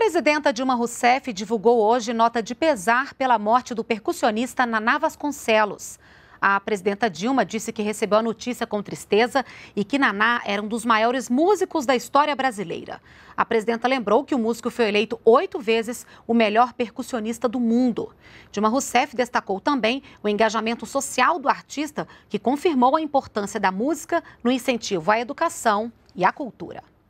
presidenta Dilma Rousseff divulgou hoje nota de pesar pela morte do percussionista Naná Vasconcelos. A presidenta Dilma disse que recebeu a notícia com tristeza e que Naná era um dos maiores músicos da história brasileira. A presidenta lembrou que o músico foi eleito oito vezes o melhor percussionista do mundo. Dilma Rousseff destacou também o engajamento social do artista, que confirmou a importância da música no incentivo à educação e à cultura.